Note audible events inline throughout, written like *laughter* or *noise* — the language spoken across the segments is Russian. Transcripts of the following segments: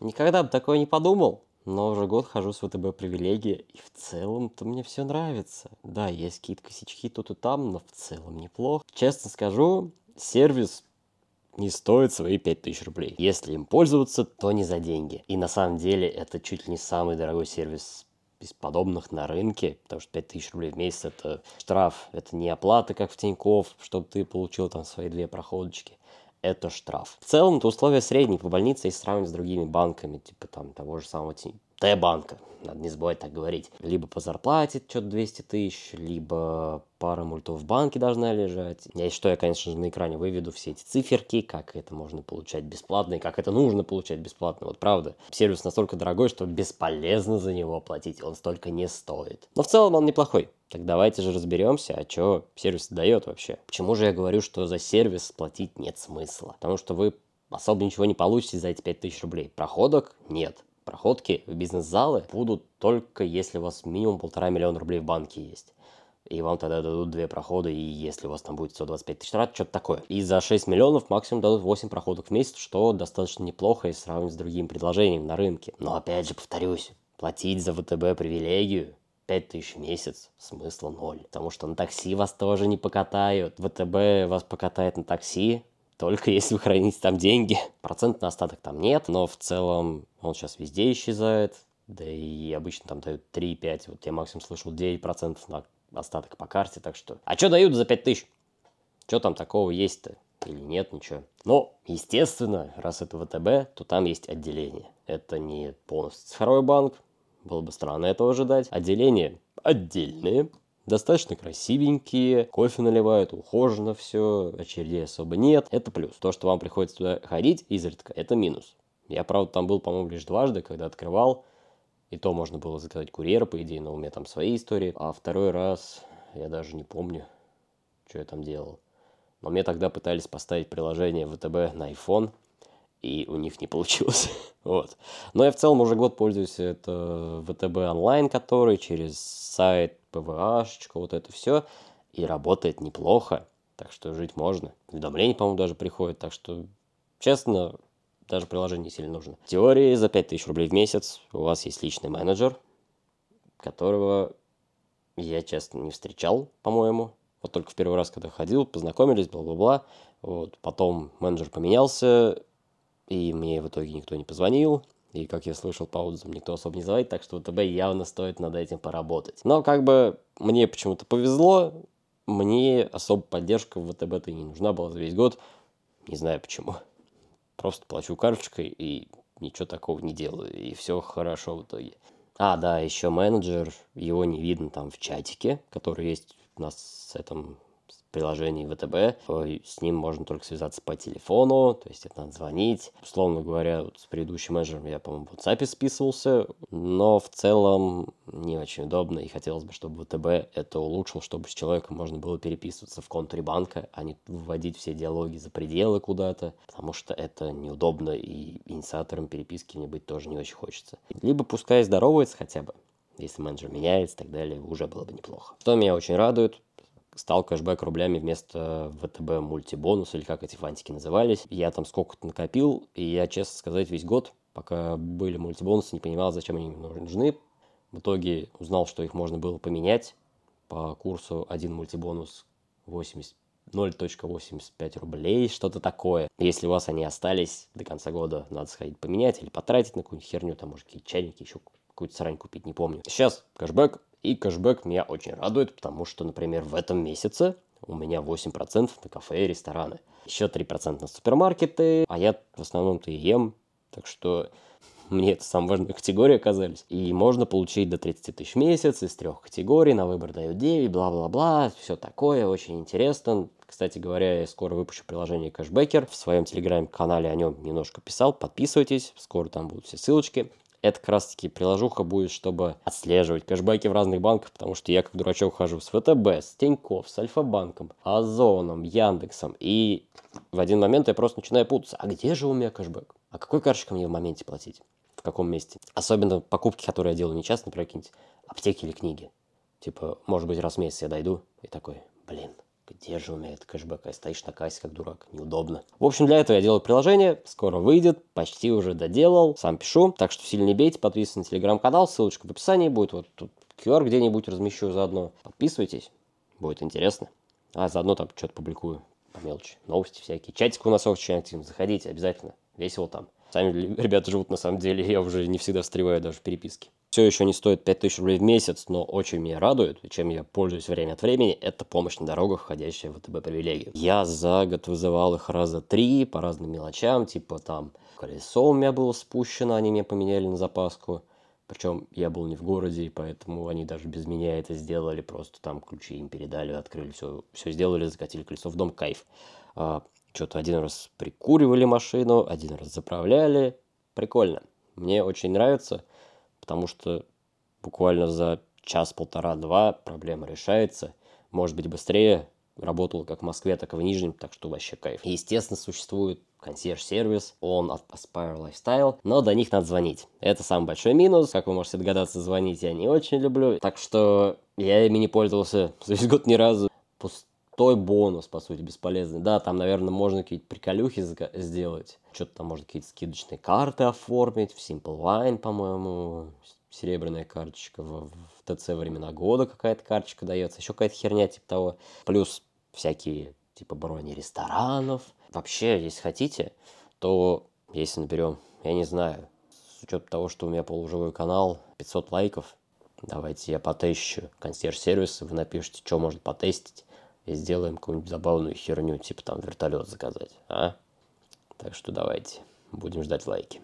Никогда бы такое не подумал. Но уже год хожу с ВТБ привилегии и в целом-то мне все нравится. Да, есть какие-то косячки тут и там, но в целом неплохо. Честно скажу, сервис не стоит свои 5000 рублей. Если им пользоваться, то не за деньги. И на самом деле это чуть ли не самый дорогой сервис из подобных на рынке, потому что 5000 рублей в месяц это штраф, это не оплата, как в Тинькофф, чтобы ты получил там свои две проходочки это штраф. В целом, это условия средние по больнице, если сравнивать с другими банками, типа там того же самого Т-банка, надо не забывать так говорить. Либо по зарплате что-то 200 тысяч, либо пара мультов в банке должна лежать. Я что, я, конечно же, на экране выведу все эти циферки, как это можно получать бесплатно и как это нужно получать бесплатно. Вот правда, сервис настолько дорогой, что бесполезно за него платить, он столько не стоит. Но в целом он неплохой. Так давайте же разберемся, а что сервис дает вообще. Почему же я говорю, что за сервис платить нет смысла? Потому что вы особо ничего не получите за эти 5000 рублей. Проходок нет проходки в бизнес-залы будут только если у вас минимум полтора миллиона рублей в банке есть и вам тогда дадут две проходы, и если у вас там будет 125 тысяч рад, что-то такое. И за 6 миллионов максимум дадут 8 проходок в месяц, что достаточно неплохо и сравнивать с другими предложениями на рынке. Но опять же, повторюсь, платить за ВТБ привилегию 5 тысяч в месяц, смысла ноль. Потому что на такси вас тоже не покатают. ВТБ вас покатает на такси, только если вы храните там деньги. Процент на остаток там нет, но в целом он сейчас везде исчезает, да и обычно там дают 3-5, вот я максимум слышал 9% на остаток по карте, так что... А что дают за 5000? Что там такого есть-то? Или нет, ничего. Но, естественно, раз это ВТБ, то там есть отделение. Это не полностью цифровой банк, было бы странно этого ожидать. Отделение отдельные, достаточно красивенькие, кофе наливают, ухоженно все, очередей особо нет. Это плюс. То, что вам приходится туда ходить изредка, это минус. Я, правда, там был, по-моему, лишь дважды, когда открывал. И то можно было заказать курьера, по идее, но у меня там свои истории. А второй раз я даже не помню, что я там делал. Но мне тогда пытались поставить приложение ВТБ на iPhone, и у них не получилось. *laughs* вот. Но я в целом уже год пользуюсь это э, ВТБ онлайн, который через сайт ПВАшечка, вот это все. И работает неплохо, так что жить можно. Уведомления, по-моему, даже приходят, так что, честно, даже приложение не сильно нужно. В теории за 5000 рублей в месяц у вас есть личный менеджер, которого я, честно, не встречал, по-моему. Вот только в первый раз, когда ходил, познакомились, бла-бла-бла. Вот. Потом менеджер поменялся, и мне в итоге никто не позвонил. И, как я слышал, по отзывам никто особо не звонит, так что ВТБ явно стоит над этим поработать. Но как бы мне почему-то повезло, мне особо поддержка в ВТБ-то не нужна была за весь год. Не знаю почему. Просто плачу карточкой и ничего такого не делаю. И все хорошо в итоге. А, да, еще менеджер, его не видно там в чатике, который есть у нас с этом приложении ВТБ, то с ним можно только связаться по телефону, то есть это надо звонить. Условно говоря, вот с предыдущим менеджером я, по-моему, в WhatsApp списывался, но в целом не очень удобно, и хотелось бы, чтобы ВТБ это улучшил, чтобы с человеком можно было переписываться в контуре банка, а не выводить все диалоги за пределы куда-то, потому что это неудобно, и инициатором переписки мне быть тоже не очень хочется. Либо пускай здоровается хотя бы, если менеджер меняется и так далее, уже было бы неплохо. Что меня очень радует, стал кэшбэк рублями вместо ВТБ мультибонуса или как эти фантики назывались. Я там сколько-то накопил, и я, честно сказать, весь год, пока были мультибонусы, не понимал, зачем они нужны. В итоге узнал, что их можно было поменять по курсу один мультибонус 80 0.85 рублей, что-то такое. Если у вас они остались до конца года, надо сходить поменять или потратить на какую-нибудь херню, там, может, какие-то чайники, еще какую-то срань купить, не помню. Сейчас кэшбэк и кэшбэк меня очень радует, потому что, например, в этом месяце у меня 8% на кафе и рестораны. Еще 3% на супермаркеты, а я в основном-то и ем. Так что мне это самая важная категория оказались. И можно получить до 30 тысяч в месяц из трех категорий, на выбор дают 9, бла-бла-бла, все такое, очень интересно. Кстати говоря, я скоро выпущу приложение Кэшбэкер. В своем телеграм-канале о нем немножко писал. Подписывайтесь, скоро там будут все ссылочки это как раз таки приложуха будет, чтобы отслеживать кэшбэки в разных банках, потому что я как дурачок хожу с ВТБ, с Тинькофф, с Альфа-банком, Озоном, Яндексом, и в один момент я просто начинаю путаться, а где же у меня кэшбэк? А какой карточкой мне в моменте платить? В каком месте? Особенно покупки, которые я делаю не часто, например, какие-нибудь аптеки или книги. Типа, может быть, раз в месяц я дойду и такой, блин, где же у меня этот кэшбэк? А стоишь на кассе как дурак, неудобно. В общем, для этого я делаю приложение, скоро выйдет, почти уже доделал, сам пишу. Так что сильно не бейте, подписывайтесь на телеграм-канал, ссылочка в описании будет, вот тут QR где-нибудь размещу заодно. Подписывайтесь, будет интересно. А заодно там что-то публикую по мелочи, новости всякие. Чатик у нас очень активен, заходите обязательно, весело там. Сами *laughs* ребята живут на самом деле, я уже не всегда встреваю даже в переписке все еще не стоит 5000 рублей в месяц, но очень меня радует, чем я пользуюсь время от времени, это помощь на дорогах, входящая в ВТБ привилегию. Я за год вызывал их раза три по разным мелочам, типа там колесо у меня было спущено, они меня поменяли на запаску. Причем я был не в городе, поэтому они даже без меня это сделали, просто там ключи им передали, открыли, все, все сделали, закатили колесо в дом, кайф. А, Что-то один раз прикуривали машину, один раз заправляли, прикольно. Мне очень нравится, потому что буквально за час-полтора-два проблема решается. Может быть, быстрее. Работал как в Москве, так и в Нижнем, так что вообще кайф. естественно, существует консьерж-сервис, он от Aspire Lifestyle, но до них надо звонить. Это самый большой минус, как вы можете догадаться, звонить я не очень люблю, так что я ими не пользовался за *laughs* весь год ни разу. Пусть той бонус, по сути, бесполезный. Да, там, наверное, можно какие-то приколюхи сделать. Что-то там можно какие-то скидочные карты оформить. В Simple Line, по-моему, серебряная карточка. В, в ТЦ времена года какая-то карточка дается. Еще какая-то херня типа того. Плюс всякие типа брони ресторанов. Вообще, если хотите, то если наберем, я не знаю, с учетом того, что у меня полуживой канал, 500 лайков, давайте я потещу консьерж-сервис, вы напишите, что можно потестить и сделаем какую-нибудь забавную херню, типа там вертолет заказать, а? Так что давайте, будем ждать лайки.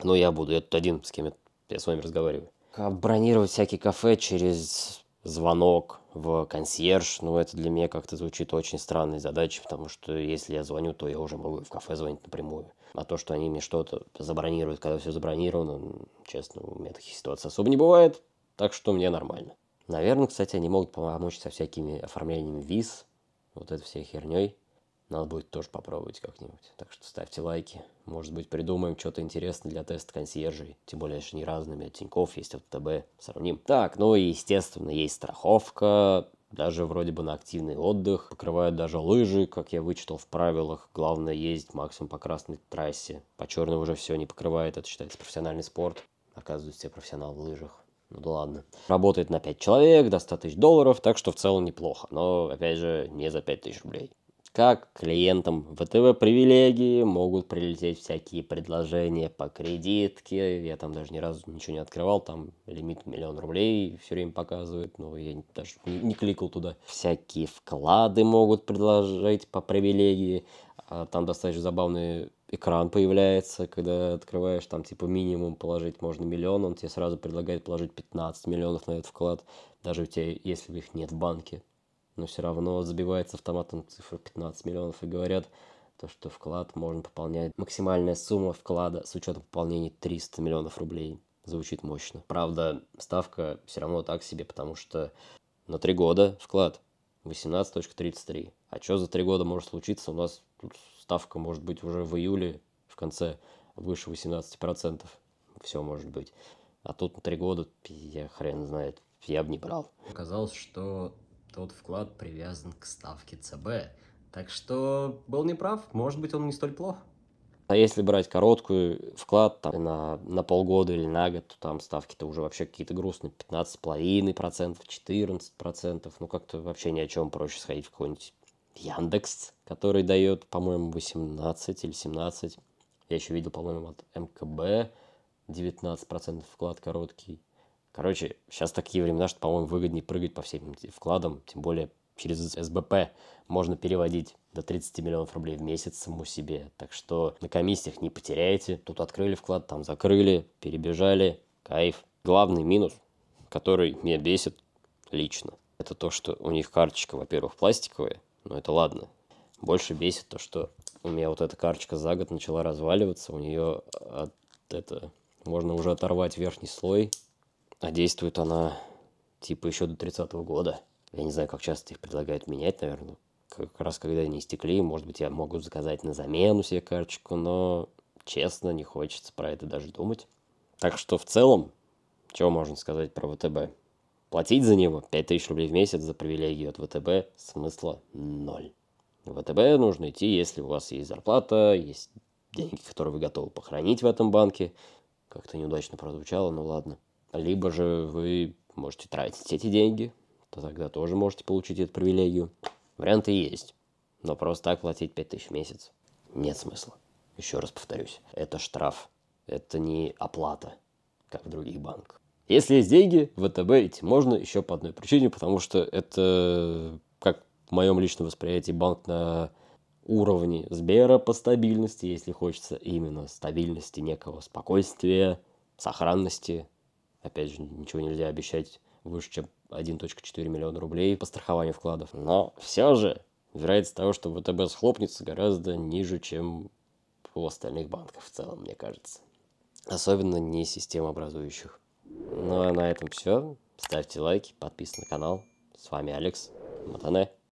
Но ну, я буду, я тут один, с кем я, я с вами разговариваю. А, бронировать всякие кафе через звонок в консьерж, ну, это для меня как-то звучит очень странной задачей, потому что если я звоню, то я уже могу в кафе звонить напрямую. А то, что они мне что-то забронируют, когда все забронировано, честно, у меня таких ситуаций особо не бывает, так что мне нормально. Наверное, кстати, они могут помочь со всякими оформлениями виз, вот этой всей херней. Надо будет тоже попробовать как-нибудь. Так что ставьте лайки. Может быть, придумаем что-то интересное для теста консьержей. Тем более, что не разными. От есть от ТБ. Сравним. Так, ну и, естественно, есть страховка. Даже вроде бы на активный отдых. Покрывают даже лыжи, как я вычитал в правилах. Главное ездить максимум по красной трассе. По черной уже все не покрывает. Это считается профессиональный спорт. Оказывается, я профессионал в лыжах. Ну да ладно. Работает на 5 человек, до 100 тысяч долларов, так что в целом неплохо. Но, опять же, не за 5 тысяч рублей. Как клиентам ВТВ привилегии могут прилететь всякие предложения по кредитке. Я там даже ни разу ничего не открывал, там лимит миллион рублей все время показывают, но я даже не кликал туда. Всякие вклады могут предложить по привилегии. А, там достаточно забавные экран появляется, когда открываешь, там типа минимум положить можно миллион, он тебе сразу предлагает положить 15 миллионов на этот вклад, даже у тебя, если их нет в банке. Но все равно забивается автоматом цифра 15 миллионов и говорят, то, что вклад можно пополнять. Максимальная сумма вклада с учетом пополнения 300 миллионов рублей. Звучит мощно. Правда, ставка все равно так себе, потому что на три года вклад 18.33. А что за три года может случиться, у нас ставка может быть уже в июле, в конце, выше 18%. Все может быть. А тут на 3 года, я хрен знает, я бы не брал. Оказалось, что тот вклад привязан к ставке ЦБ. Так что был неправ, может быть, он не столь плох. А если брать короткую вклад там, на, на полгода или на год, то там ставки-то уже вообще какие-то грустные. 15,5%, 14%. Ну, как-то вообще ни о чем проще сходить в какой-нибудь Яндекс, который дает, по-моему, 18 или 17. Я еще видел, по-моему, от МКБ 19% вклад короткий. Короче, сейчас такие времена, что, по-моему, выгоднее прыгать по всем вкладам, тем более через СБП можно переводить до 30 миллионов рублей в месяц саму себе. Так что на комиссиях не потеряете. Тут открыли вклад, там закрыли, перебежали. Кайф. Главный минус, который меня бесит лично, это то, что у них карточка, во-первых, пластиковая, но ну, это ладно. Больше бесит то, что у меня вот эта карточка за год начала разваливаться, у нее от, а, это, можно уже оторвать верхний слой, а действует она типа еще до 30 года. Я не знаю, как часто их предлагают менять, наверное. Как раз когда они истекли, может быть, я могу заказать на замену себе карточку, но честно, не хочется про это даже думать. Так что в целом, чего можно сказать про ВТБ? Платить за него 5000 рублей в месяц за привилегию от ВТБ смысла ноль. В ВТБ нужно идти, если у вас есть зарплата, есть деньги, которые вы готовы похоронить в этом банке. Как-то неудачно прозвучало, но ладно. Либо же вы можете тратить эти деньги, то тогда тоже можете получить эту привилегию. Варианты есть, но просто так платить 5000 в месяц нет смысла. Еще раз повторюсь, это штраф, это не оплата, как в других банках. Если есть деньги, ВТБ идти можно еще по одной причине, потому что это, как в моем личном восприятии, банк на уровне Сбера по стабильности, если хочется именно стабильности, некого спокойствия, сохранности. Опять же, ничего нельзя обещать выше, чем 1.4 миллиона рублей по страхованию вкладов. Но все же вероятность того, что ВТБ схлопнется, гораздо ниже, чем у остальных банков в целом, мне кажется. Особенно не системообразующих. Ну а на этом все. Ставьте лайки, подписывайтесь на канал. С вами Алекс Матане.